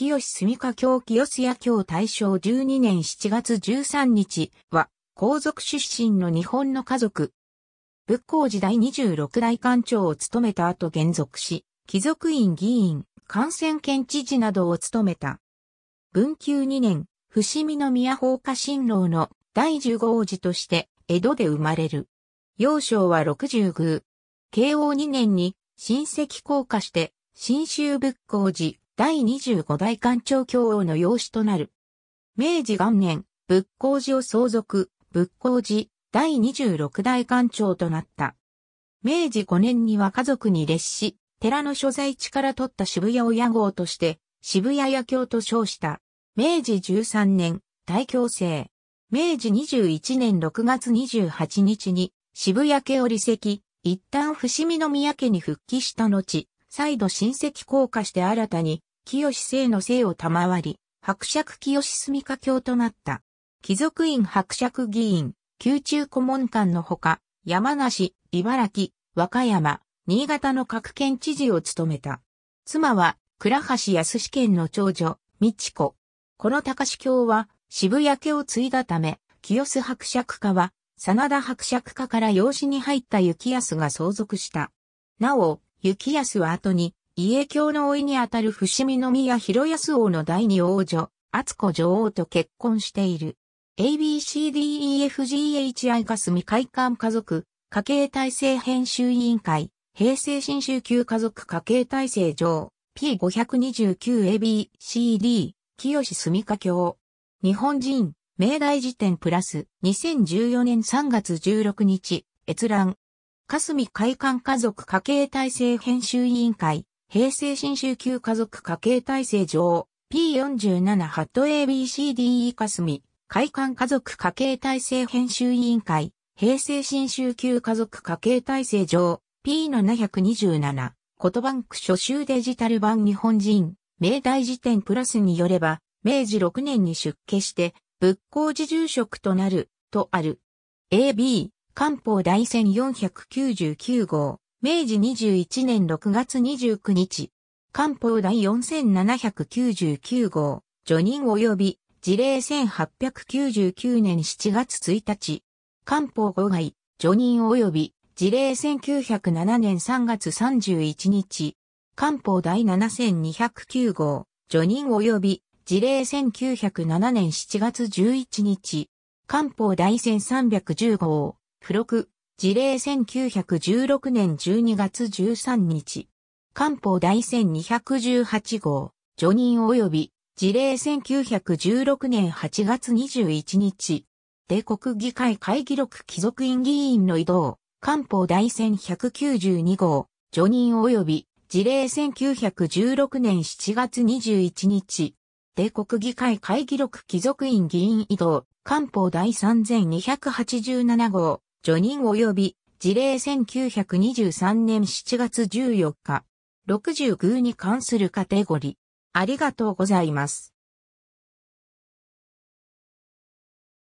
清住家教清須教大正12年7月13日は、皇族出身の日本の家族。仏光時代26代官長を務めた後現属し、貴族院議員、感染県知事などを務めた。文久2年、伏見宮法家新郎の第十号王子として江戸で生まれる。幼少は60宮。慶応2年に親戚降下して、新州仏光寺第25代官庁教王の養子となる。明治元年、仏光寺を相続、仏光寺、第26代官庁となった。明治5年には家族に列し、寺の所在地から取った渋谷親号として、渋谷野教と称した。明治13年、大教制。明治21年6月28日に、渋谷家を離席、一旦伏見宮家に復帰した後、再度親戚降下して新たに、清姓の姓を賜り、伯爵清住家教となった。貴族院伯爵議員、宮中顧問官のほか、山梨、茨城、和歌山、新潟の各県知事を務めた。妻は、倉橋康志県の長女、美智子。この高志教は、渋谷家を継いだため、清須伯爵家は、真田伯爵家から養子に入った幸康が相続した。なお、幸康は後に、家教のいにあたる伏見宮広安王の第二王女、厚子女王と結婚している。ABCDEFGHI かすみ会館家族、家計体制編集委員会、平成新州級家族家計体制上、P529ABCD、清住家教。日本人、明大辞典プラス、2014年3月16日、閲覧。かすみ会館家族家計体制編集委員会、平成新州級家族家計体制上、P47 ハット ABCDE かすみ、会館家族家計体制編集委員会、平成新州級家族家計体制上、P727、とバンク初集デジタル版日本人、明大辞典プラスによれば、明治6年に出家して、仏光寺住職となる、とある。AB、官報第1499号。明治21年6月29日、官報第4799号、除任及び事例1899年7月1日、官報5外、除任及び事例1907年3月31日、官報第7209号、除任及び事例1907年7月11日、官報第1 3 1 5号、付録、事例1916年12月13日。官報第1218号、除任及び、事例1916年8月21日。帝国議会会議録貴族院議員の移動、官報第1192号、除任及び、事例1916年7月21日。帝国議会会議録貴族院議員移動、官報第3287号、除任及び事例1923年7月14日、60宮に関するカテゴリー。ありがとうございます。